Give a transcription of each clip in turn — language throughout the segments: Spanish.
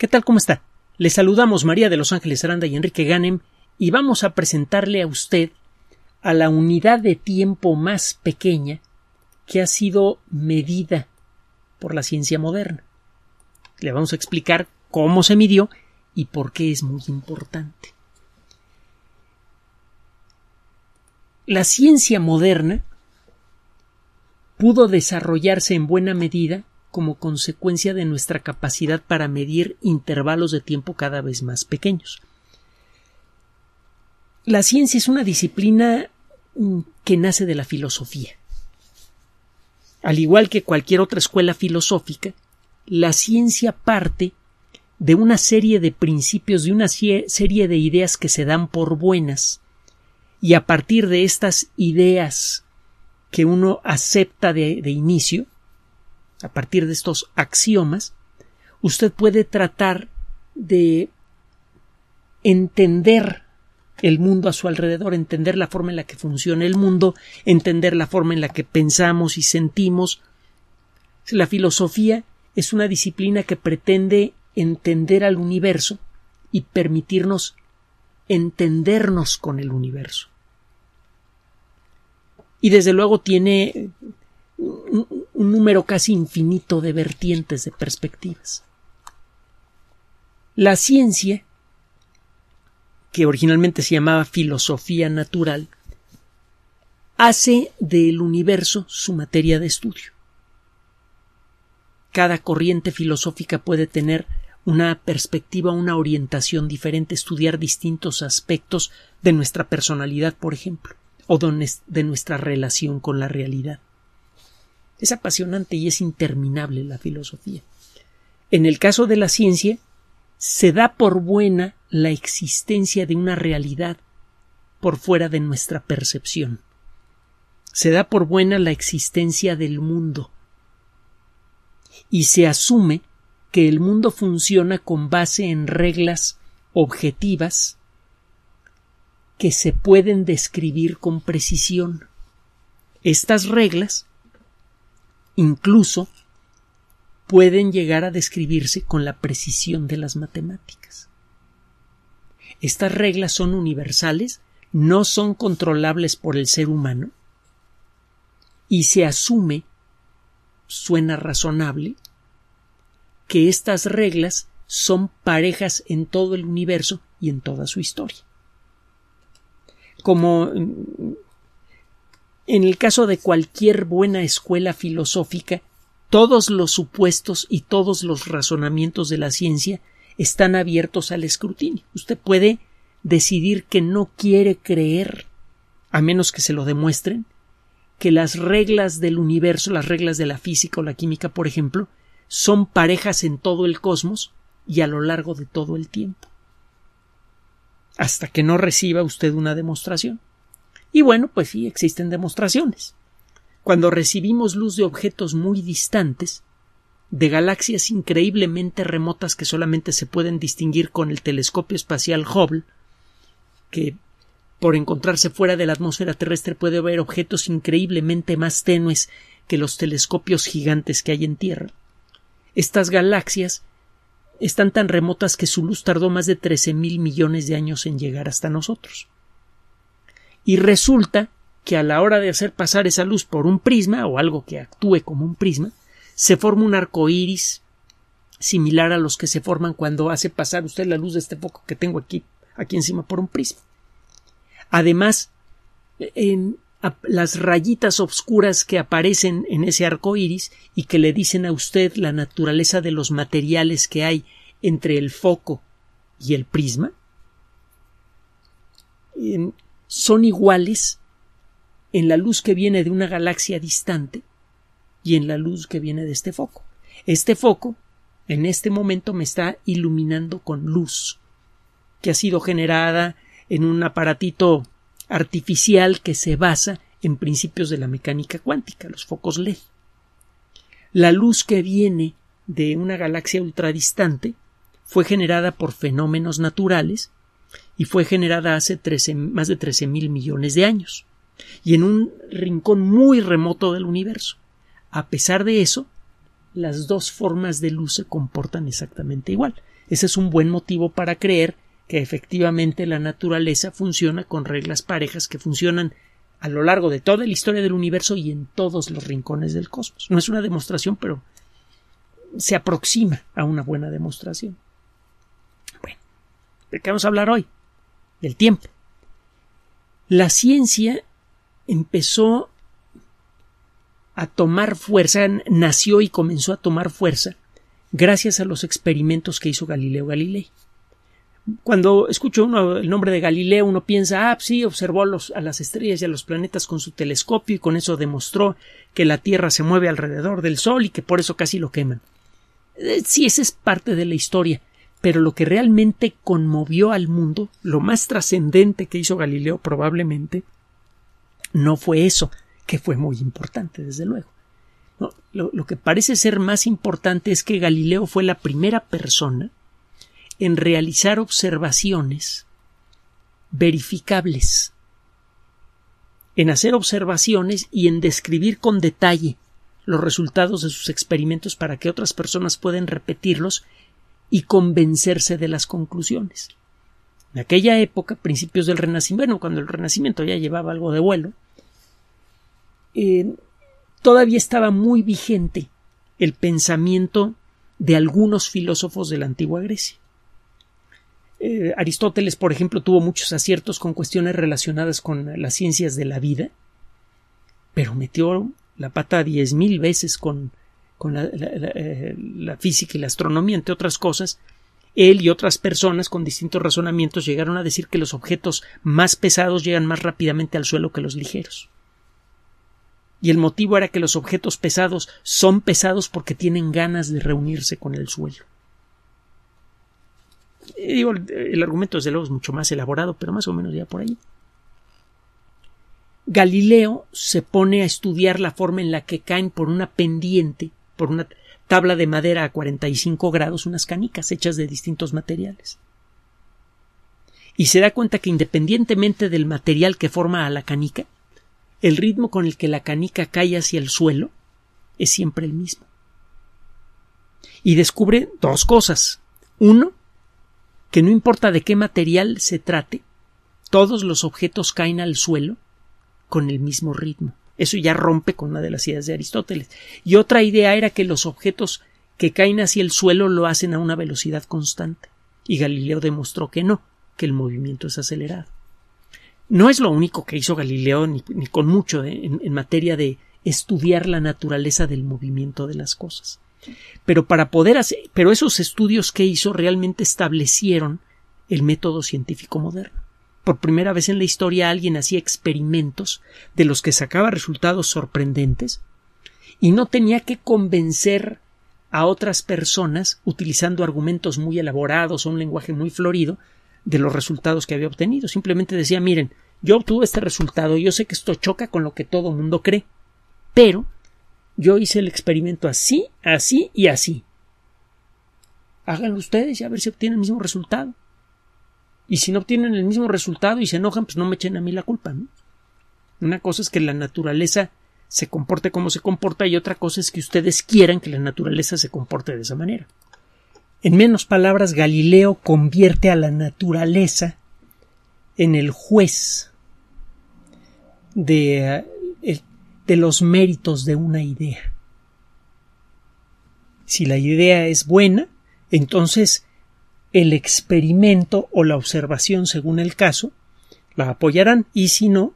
¿Qué tal? ¿Cómo está? Le saludamos María de Los Ángeles Aranda y Enrique Ganem y vamos a presentarle a usted a la unidad de tiempo más pequeña que ha sido medida por la ciencia moderna. Le vamos a explicar cómo se midió y por qué es muy importante. La ciencia moderna pudo desarrollarse en buena medida como consecuencia de nuestra capacidad para medir intervalos de tiempo cada vez más pequeños. La ciencia es una disciplina mm, que nace de la filosofía. Al igual que cualquier otra escuela filosófica, la ciencia parte de una serie de principios, de una serie de ideas que se dan por buenas, y a partir de estas ideas que uno acepta de, inicio, a partir de estos axiomas, usted puede tratar de entender el mundo a su alrededor, entender la forma en la que funciona el mundo, entender la forma en la que pensamos y sentimos. La filosofía es una disciplina que pretende entender al universo y permitirnos entendernos con el universo. Y desde luego tiene un número casi infinito de vertientes de perspectivas. La ciencia, que originalmente se llamaba filosofía natural, hace del universo su materia de estudio. Cada corriente filosófica puede tener una perspectiva, una orientación diferente, estudiar distintos aspectos de nuestra personalidad, por ejemplo, o de nuestra relación con la realidad. Es apasionante y es interminable la filosofía. En el caso de la ciencia, se da por buena la existencia de una realidad por fuera de nuestra percepción. Se da por buena la existencia del mundo. Y se asume que el mundo funciona con base en reglas objetivas que se pueden describir con precisión. Estas reglas Incluso pueden llegar a describirse con la precisión de las matemáticas. Estas reglas son universales, no son controlables por el ser humano y se asume, suena razonable, que estas reglas son parejas en todo el universo y en toda su historia. Como mm, en el caso de cualquier buena escuela filosófica, todos los supuestos y todos los razonamientos de la ciencia están abiertos al escrutinio. Usted puede decidir que no quiere creer, a menos que se lo demuestren, que las reglas del universo, las reglas de la física o la química, por ejemplo, son parejas en todo el cosmos y a lo largo de todo el tiempo. Hasta que no reciba usted una demostración. Y bueno, pues sí, existen demostraciones. Cuando recibimos luz de objetos muy distantes, de galaxias increíblemente remotas que solamente se pueden distinguir con el telescopio espacial Hubble, que por encontrarse fuera de la atmósfera terrestre puede ver objetos increíblemente más tenues que los telescopios gigantes que hay en Tierra. Estas galaxias están tan remotas que su luz tardó más de trece mil millones de años en llegar hasta nosotros. Y resulta que a la hora de hacer pasar esa luz por un prisma o algo que actúe como un prisma, se forma un arco iris similar a los que se forman cuando hace pasar usted la luz de este foco que tengo aquí, aquí encima por un prisma. Además, en las rayitas oscuras que aparecen en ese arco iris y que le dicen a usted la naturaleza de los materiales que hay entre el foco y el prisma, son iguales en la luz que viene de una galaxia distante y en la luz que viene de este foco. Este foco en este momento me está iluminando con luz que ha sido generada en un aparatito artificial que se basa en principios de la mecánica cuántica, los focos LED. La luz que viene de una galaxia ultradistante fue generada por fenómenos naturales y fue generada hace más de 13 mil millones de años y en un rincón muy remoto del universo. A pesar de eso, las dos formas de luz se comportan exactamente igual. Ese es un buen motivo para creer que efectivamente la naturaleza funciona con reglas parejas que funcionan a lo largo de toda la historia del universo y en todos los rincones del cosmos. No es una demostración, pero se aproxima a una buena demostración. Bueno, ¿de qué vamos a hablar hoy? del tiempo. La ciencia empezó a tomar fuerza, nació y comenzó a tomar fuerza gracias a los experimentos que hizo Galileo Galilei. Cuando escucho uno el nombre de Galileo, uno piensa, ah, sí, observó a, a las estrellas y a los planetas con su telescopio y con eso demostró que la Tierra se mueve alrededor del Sol y que por eso casi lo queman. Eh, sí, esa es parte de la historia, pero lo que realmente conmovió al mundo, lo más trascendente que hizo Galileo probablemente, no fue eso, que fue muy importante, desde luego. lo que parece ser más importante es que Galileo fue la primera persona en realizar observaciones verificables, en hacer observaciones y en describir con detalle los resultados de sus experimentos para que otras personas puedan repetirlos y convencerse de las conclusiones. En aquella época, principios del Renacimiento, bueno, cuando el Renacimiento ya llevaba algo de vuelo, eh, todavía estaba muy vigente el pensamiento de algunos filósofos de la antigua Grecia. Eh, Aristóteles, por ejemplo, tuvo muchos aciertos con cuestiones relacionadas con las ciencias de la vida, pero metió la pata diez mil veces con con eh, la, física y la astronomía, entre otras cosas, él y otras personas con distintos razonamientos llegaron a decir que los objetos más pesados llegan más rápidamente al suelo que los ligeros. Y el motivo era que los objetos pesados son pesados porque tienen ganas de reunirse con el suelo. Eh, el argumento desde luego es mucho más elaborado, pero más o menos ya por ahí. Galileo se pone a estudiar la forma en la que caen por una pendiente por una tabla de madera a 45 grados unas canicas hechas de distintos materiales. Y se da cuenta que independientemente del material que forma a la canica, el ritmo con el que la canica cae hacia el suelo es siempre el mismo. Y descubre dos cosas. Uno, que no importa de qué material se trate, todos los objetos caen al suelo con el mismo ritmo. Eso ya rompe con una de las ideas de Aristóteles. Y otra idea era que los objetos que caen hacia el suelo lo hacen a una velocidad constante. Y Galileo demostró que no, que el movimiento es acelerado. No es lo único que hizo Galileo, ni, con mucho, ¿eh? en materia de estudiar la naturaleza del movimiento de las cosas. Pero para poder hacer, pero esos estudios que hizo realmente establecieron el método científico moderno por primera vez en la historia alguien hacía experimentos de los que sacaba resultados sorprendentes y no tenía que convencer a otras personas utilizando argumentos muy elaborados o un lenguaje muy florido de los resultados que había obtenido. Simplemente decía, miren, yo obtuve este resultado, yo sé que esto choca con lo que todo mundo cree, pero yo hice el experimento así, así y así. Háganlo ustedes y a ver si obtienen el mismo resultado y si no obtienen el mismo resultado y se enojan, pues no me echen a mí la culpa. Una cosa es que la naturaleza se comporte como se comporta y otra cosa es que ustedes quieran que la naturaleza se comporte de esa manera. En menos palabras, Galileo convierte a la naturaleza en el juez de eh, los méritos de una idea. Si la idea es buena, entonces el experimento o la observación según el caso, la apoyarán y si no,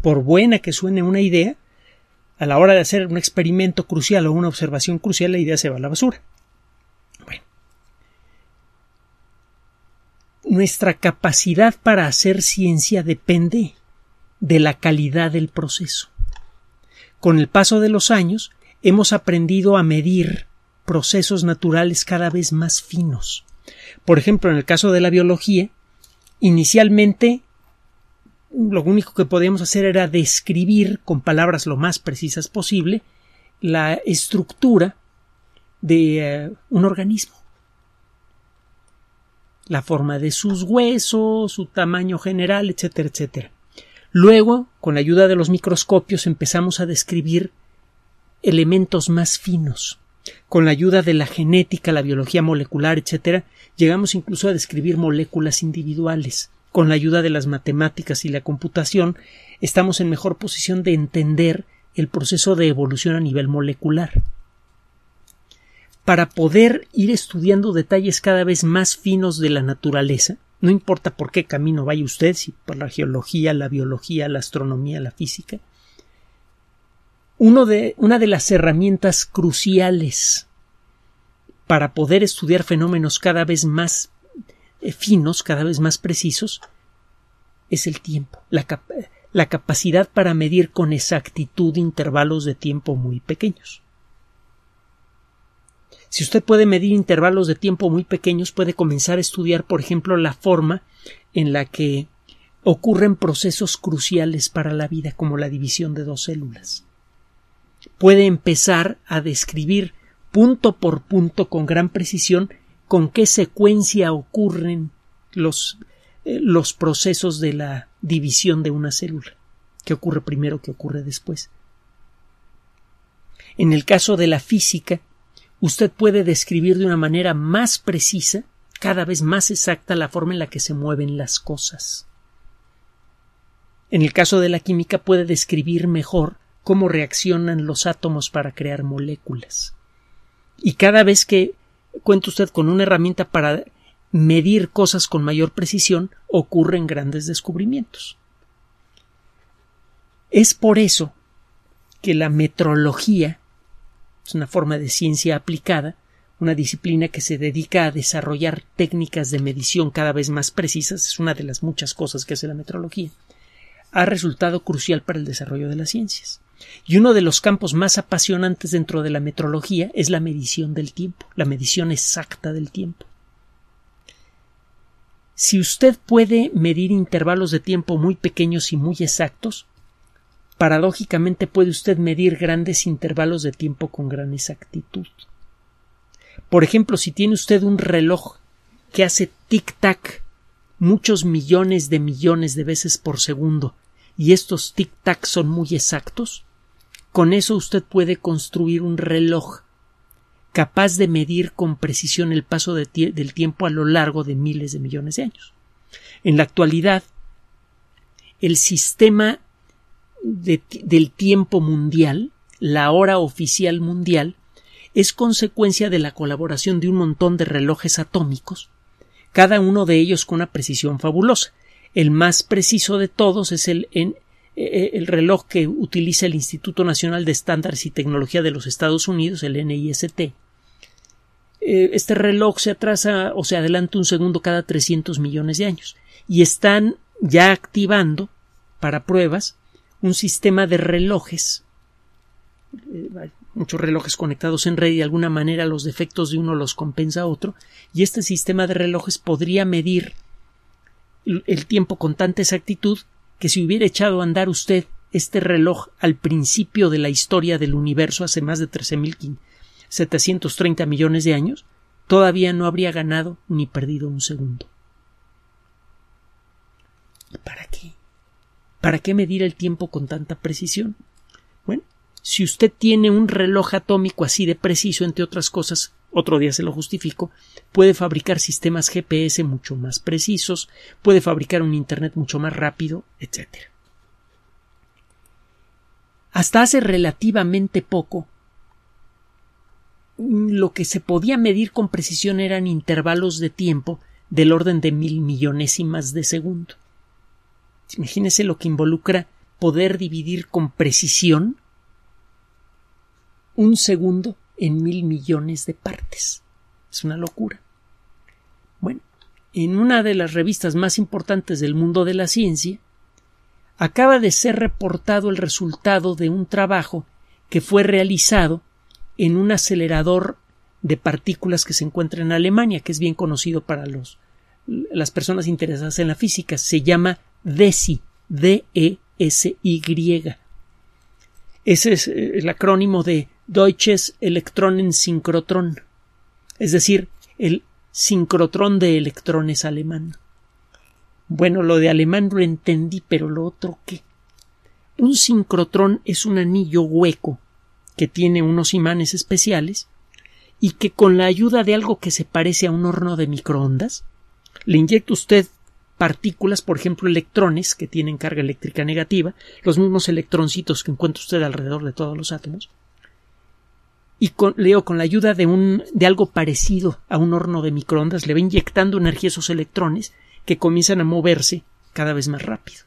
por buena que suene una idea, a la hora de hacer un experimento crucial o una observación crucial, la idea se va a la basura. Bueno. Nuestra capacidad para hacer ciencia depende de la calidad del proceso. Con el paso de los años, hemos aprendido a medir procesos naturales cada vez más finos por ejemplo, en el caso de la biología, inicialmente lo único que podíamos hacer era describir con palabras lo más precisas posible la estructura de eh, un organismo. La forma de sus huesos, su tamaño general, etcétera, etcétera. Luego, con la ayuda de los microscopios, empezamos a describir elementos más finos. Con la ayuda de la genética, la biología molecular, etc., llegamos incluso a describir moléculas individuales. Con la ayuda de las matemáticas y la computación, estamos en mejor posición de entender el proceso de evolución a nivel molecular. Para poder ir estudiando detalles cada vez más finos de la naturaleza, no importa por qué camino vaya usted, si por la geología, la biología, la astronomía, la física, una de las herramientas cruciales para poder estudiar fenómenos cada vez más eh, finos, cada vez más precisos, es el tiempo, la capacidad para medir con exactitud intervalos de tiempo muy pequeños. Si usted puede medir intervalos de tiempo muy pequeños, puede comenzar a estudiar, por ejemplo, la forma en la que ocurren procesos cruciales para la vida, como la división de dos células puede empezar a describir punto por punto con gran precisión con qué secuencia ocurren los, eh, los procesos de la división de una célula, qué ocurre primero, qué ocurre después. En el caso de la física, usted puede describir de una manera más precisa, cada vez más exacta, la forma en la que se mueven las cosas. En el caso de la química puede describir mejor cómo reaccionan los átomos para crear moléculas. Y cada vez que cuenta usted con una herramienta para medir cosas con mayor precisión, ocurren grandes descubrimientos. Es por eso que la metrología es una forma de ciencia aplicada, una disciplina que se dedica a desarrollar técnicas de medición cada vez más precisas, es una de las muchas cosas que hace la metrología, ha resultado crucial para el desarrollo de las ciencias. Y uno de los campos más apasionantes dentro de la metrología es la medición del tiempo, la medición exacta del tiempo. Si usted puede medir intervalos de tiempo muy pequeños y muy exactos, paradójicamente puede usted medir grandes intervalos de tiempo con gran exactitud. Por ejemplo, si tiene usted un reloj que hace tic-tac muchos millones de millones de veces por segundo y estos tic-tac son muy exactos, con eso usted puede construir un reloj capaz de medir con precisión el paso del tiempo a lo largo de miles de millones de años. En la actualidad, el sistema del tiempo mundial, la hora oficial mundial, es consecuencia de la colaboración de un montón de relojes atómicos, cada uno de ellos con una precisión fabulosa. El más preciso de todos es el, eh, eh, el reloj que utiliza el Instituto Nacional de Estándares y Tecnología de los Estados Unidos, el NIST. Eh, este reloj se atrasa o se adelanta un segundo cada 300 millones de años y están ya activando para pruebas un sistema de relojes. Hay muchos relojes conectados en red y de alguna manera los defectos de uno los compensa a otro y este sistema de relojes podría medir el tiempo con tanta exactitud que si hubiera echado a andar usted este reloj al principio de la historia del universo hace más de 13.730 millones de años, todavía no habría ganado ni perdido un segundo. ¿Y para qué? ¿Para qué medir el tiempo con tanta precisión? Bueno, si usted tiene un reloj atómico así de preciso, entre otras cosas, otro día se lo justifico, puede fabricar sistemas GPS mucho más precisos, puede fabricar un Internet mucho más rápido, etc. Hasta hace relativamente poco, lo que se podía medir con precisión eran intervalos de tiempo del orden de mil millonésimas de segundo. Imagínese lo que involucra poder dividir con precisión un segundo en mil millones de partes. Es una locura. Bueno, en una de las revistas más importantes del mundo de la ciencia, acaba de ser reportado el resultado de un trabajo que fue realizado en un acelerador de partículas que se encuentra en Alemania, que es bien conocido para los, las personas interesadas en la física. Se llama DESI, D-E-S-Y. Ese es eh, el acrónimo de Deutsches Elektronen Synchrotron, es decir, el sincrotrón de electrones alemán. Bueno, lo de alemán lo entendí, pero lo otro qué. Un sincrotrón es un anillo hueco que tiene unos imanes especiales y que con la ayuda de algo que se parece a un horno de microondas, le inyecta usted partículas, por ejemplo, electrones que tienen carga eléctrica negativa, los mismos electroncitos que encuentra usted alrededor de todos los átomos, y con, Leo con la ayuda de de algo parecido a un horno de microondas le va inyectando energía a esos electrones que comienzan a moverse cada vez más rápido.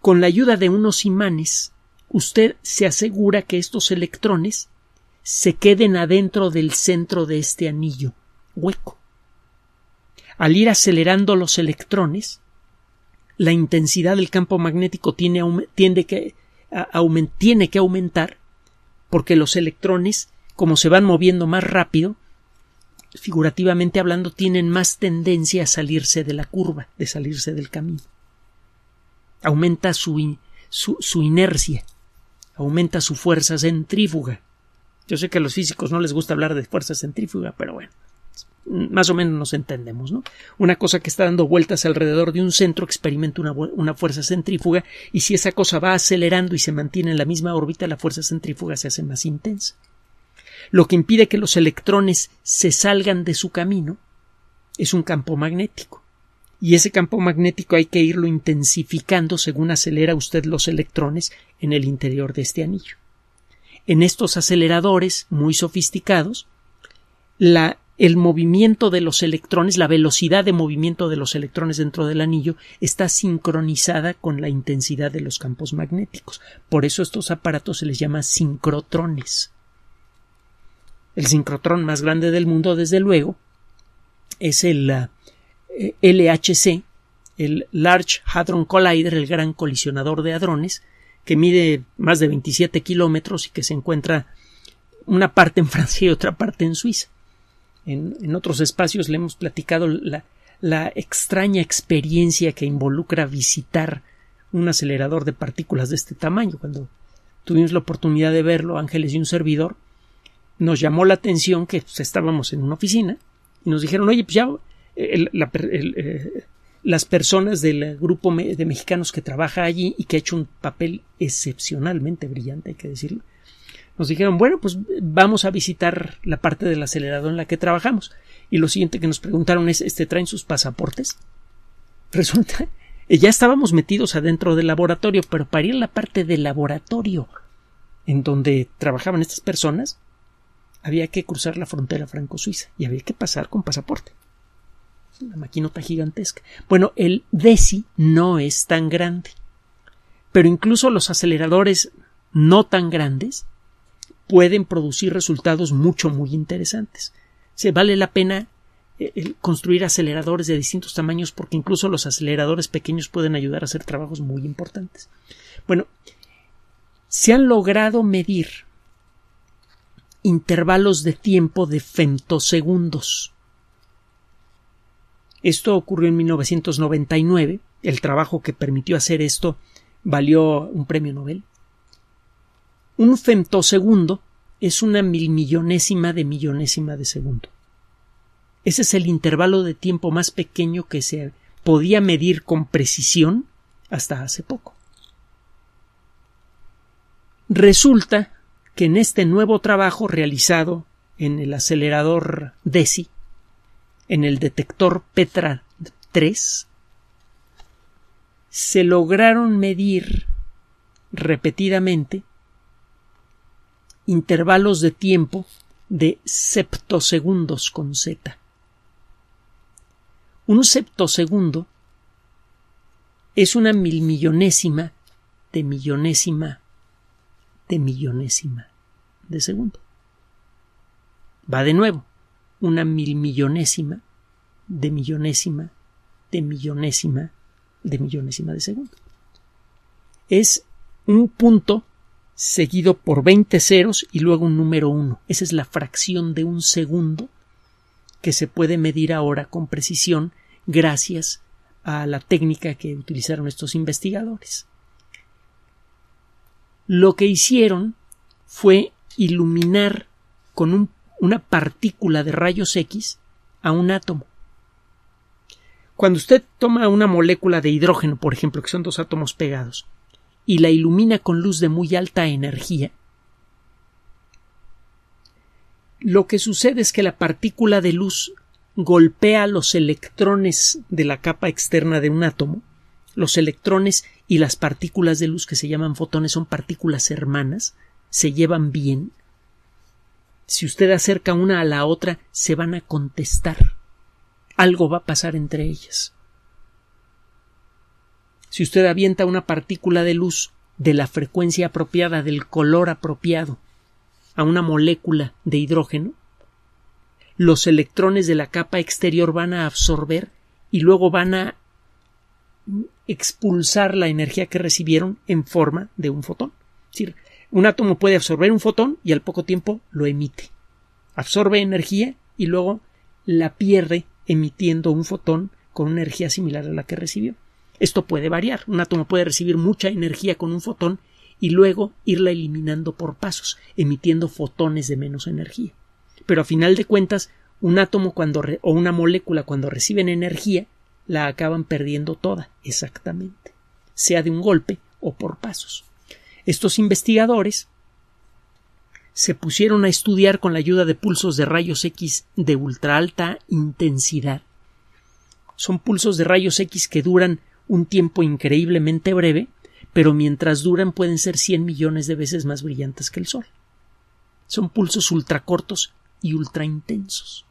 Con la ayuda de unos imanes usted se asegura que estos electrones se queden adentro del centro de este anillo hueco. Al ir acelerando los electrones, la intensidad del campo magnético tiene, que, tiene que aumentar porque los electrones, como se van moviendo más rápido, figurativamente hablando, tienen más tendencia a salirse de la curva, de salirse del camino. Aumenta su, inercia, aumenta su fuerza centrífuga. Yo sé que a los físicos no les gusta hablar de fuerza centrífuga, pero bueno más o menos nos entendemos, ¿no? Una cosa que está dando vueltas alrededor de un centro experimenta una, una, fuerza centrífuga y si esa cosa va acelerando y se mantiene en la misma órbita, la fuerza centrífuga se hace más intensa. Lo que impide que los electrones se salgan de su camino es un campo magnético. Y ese campo magnético hay que irlo intensificando según acelera usted los electrones en el interior de este anillo. En estos aceleradores muy sofisticados, la el movimiento de los electrones, la velocidad de movimiento de los electrones dentro del anillo está sincronizada con la intensidad de los campos magnéticos. Por eso estos aparatos se les llama sincrotrones. El sincrotrón más grande del mundo, desde luego, es el ah, eh, LHC, el Large Hadron Collider, el gran colisionador de hadrones, que mide más de 27 kilómetros y que se encuentra una parte en Francia y otra parte en Suiza en, otros espacios le hemos platicado la, extraña experiencia que involucra visitar un acelerador de partículas de este tamaño. Cuando tuvimos la oportunidad de verlo, Ángeles y un servidor, nos llamó la atención que pues, estábamos en una oficina y nos dijeron, oye, pues ya eh, las personas del grupo de mexicanos que trabaja allí y que ha hecho un papel excepcionalmente brillante, hay que decirlo, nos dijeron, bueno, pues vamos a visitar la parte del acelerador en la que trabajamos. Y lo siguiente que nos preguntaron es, ¿este traen sus pasaportes? Resulta, ya estábamos metidos adentro del laboratorio, pero para ir a la parte del laboratorio en donde trabajaban estas personas, había que cruzar la frontera franco-suiza y había que pasar con pasaporte. Es una maquinota gigantesca. Bueno, el DESI no es tan grande, pero incluso los aceleradores no tan grandes pueden producir resultados mucho, muy interesantes. Se vale la pena eh, construir aceleradores de distintos tamaños porque incluso los aceleradores pequeños pueden ayudar a hacer trabajos muy importantes. Bueno, se han logrado medir intervalos de tiempo de femtosegundos. Esto ocurrió en 1999. El trabajo que permitió hacer esto valió un premio Nobel. Un femtosegundo es una milmillonésima de millonésima de segundo. Ese es el intervalo de tiempo más pequeño que se podía medir con precisión hasta hace poco. Resulta que en este nuevo trabajo realizado en el acelerador DESI, en el detector Petra 3, se lograron medir repetidamente intervalos de tiempo de septosegundos con Z. Un septosegundo es una milmillonésima de millonésima de millonésima de segundo. Va de nuevo, una milmillonésima de millonésima de millonésima de millonésima de segundo. Es un punto seguido por 20 ceros y luego un número 1. Esa es la fracción de un segundo que se puede medir ahora con precisión gracias a la técnica que utilizaron estos investigadores. Lo que hicieron fue iluminar con una partícula de rayos X a un átomo. Cuando usted toma una molécula de hidrógeno, por ejemplo, que son dos átomos pegados, y la ilumina con luz de muy alta energía. Lo que sucede es que la partícula de luz golpea los electrones de la capa externa de un átomo. Los electrones y las partículas de luz que se llaman fotones son partículas hermanas, se llevan bien. Si usted acerca una a la otra, se van a contestar. Algo va a pasar entre ellas. Si usted avienta una partícula de luz de la frecuencia apropiada, del color apropiado, a una molécula de hidrógeno, los electrones de la capa exterior van a absorber y luego van a expulsar la energía que recibieron en forma de un fotón. Es decir, un átomo puede absorber un fotón y al poco tiempo lo emite. Absorbe energía y luego la pierde emitiendo un fotón con una energía similar a la que recibió. Esto puede variar. Un átomo puede recibir mucha energía con un fotón y luego irla eliminando por pasos, emitiendo fotones de menos energía. Pero a final de cuentas, un átomo cuando o una molécula cuando reciben energía, la acaban perdiendo toda, exactamente, sea de un golpe o por pasos. Estos investigadores se pusieron a estudiar con la ayuda de pulsos de rayos X de ultra alta intensidad. Son pulsos de rayos X que duran un tiempo increíblemente breve, pero mientras duran pueden ser 100 millones de veces más brillantes que el Sol. Son pulsos ultracortos y ultraintensos.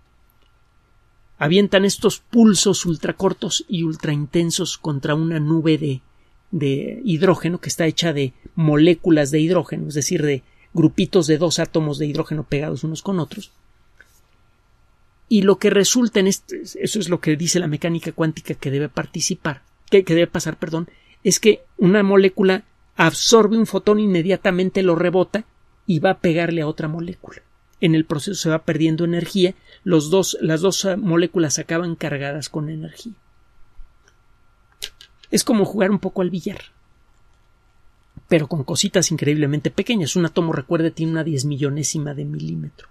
Avientan estos pulsos ultracortos y ultraintensos contra una nube de, de hidrógeno que está hecha de moléculas de hidrógeno, es decir, de grupitos de dos átomos de hidrógeno pegados unos con otros. Y lo que resulta en esto, eso es lo que dice la mecánica cuántica que debe participar, que, debe pasar, perdón, es que una molécula absorbe un fotón inmediatamente lo rebota y va a pegarle a otra molécula. En el proceso se va perdiendo energía, los dos, las dos ah, moléculas acaban cargadas con energía. Es como jugar un poco al billar, pero con cositas increíblemente pequeñas. Un átomo, recuerde, tiene una diez millonésima de milímetro.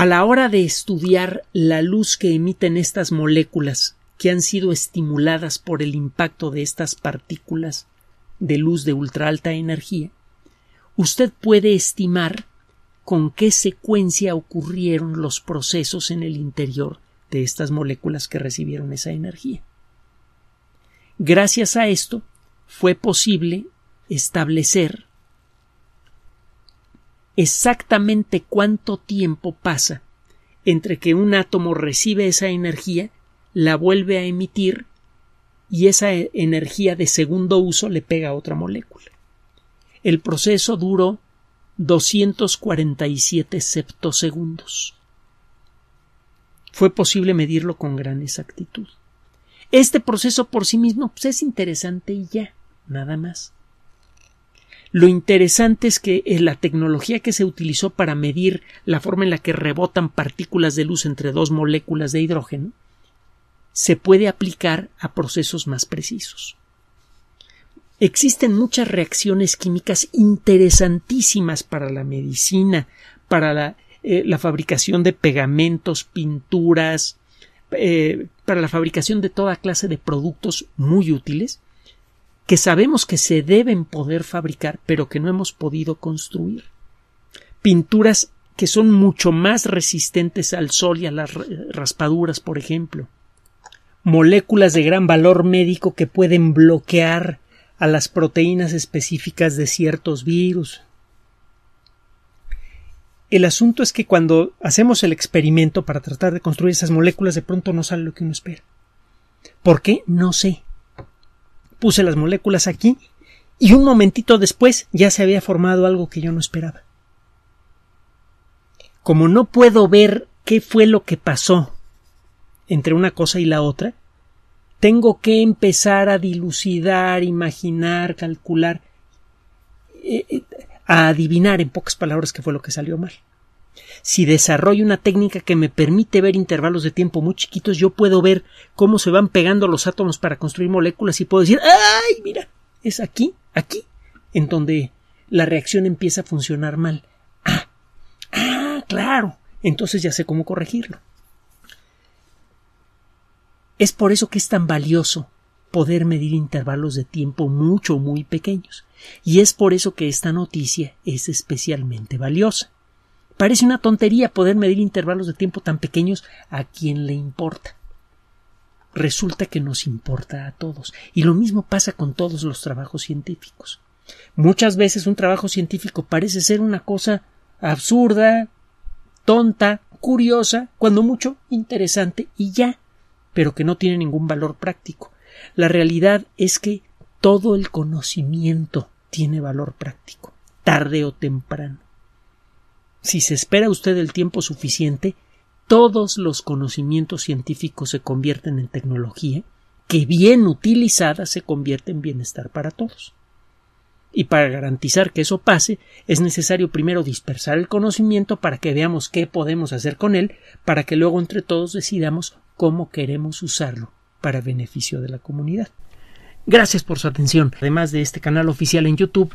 a la hora de estudiar la luz que emiten estas moléculas que han sido estimuladas por el impacto de estas partículas de luz de ultraalta energía, usted puede estimar con qué secuencia ocurrieron los procesos en el interior de estas moléculas que recibieron esa energía. Gracias a esto, fue posible establecer exactamente cuánto tiempo pasa entre que un átomo recibe esa energía, la vuelve a emitir y esa e, energía de segundo uso le pega a otra molécula. El proceso duró 247 septosegundos. Fue posible medirlo con gran exactitud. Este proceso por sí mismo pues, es interesante y ya, nada más. Lo interesante es que eh, la tecnología que se utilizó para medir la forma en la que rebotan partículas de luz entre dos moléculas de hidrógeno se puede aplicar a procesos más precisos. Existen muchas reacciones químicas interesantísimas para la medicina, para la, eh, fabricación de pegamentos, pinturas, eh, para la fabricación de toda clase de productos muy útiles, que sabemos que se deben poder fabricar, pero que no hemos podido construir. Pinturas que son mucho más resistentes al sol y a las raspaduras, por ejemplo. Moléculas de gran valor médico que pueden bloquear a las proteínas específicas de ciertos virus. El asunto es que cuando hacemos el experimento para tratar de construir esas moléculas, de pronto no sale lo que uno espera. ¿Por qué? No sé puse las moléculas aquí y un momentito después ya se había formado algo que yo no esperaba. Como no puedo ver qué fue lo que pasó entre una cosa y la otra, tengo que empezar a dilucidar, imaginar, calcular, eh, eh, a adivinar en pocas palabras qué fue lo que salió mal. Si desarrollo una técnica que me permite ver intervalos de tiempo muy chiquitos, yo puedo ver cómo se van pegando los átomos para construir moléculas y puedo decir, ¡ay, mira! Es aquí, aquí, en donde la reacción empieza a funcionar mal. ¡Ah! ¡Ah, claro! Entonces ya sé cómo corregirlo. Es por eso que es tan valioso poder medir intervalos de tiempo mucho, muy pequeños. Y es por eso que esta noticia es especialmente valiosa. Parece una tontería poder medir intervalos de tiempo tan pequeños a quien le importa. Resulta que nos importa a todos. Y lo mismo pasa con todos los trabajos científicos. Muchas veces un trabajo científico parece ser una cosa absurda, tonta, curiosa, cuando mucho interesante y ya, pero que no tiene ningún valor práctico. La realidad es que todo el conocimiento tiene valor práctico, tarde o temprano. Si se espera usted el tiempo suficiente, todos los conocimientos científicos se convierten en tecnología que bien utilizada se convierte en bienestar para todos. Y para garantizar que eso pase, es necesario primero dispersar el conocimiento para que veamos qué podemos hacer con él, para que luego entre todos decidamos cómo queremos usarlo para beneficio de la comunidad. Gracias por su atención. Además de este canal oficial en YouTube,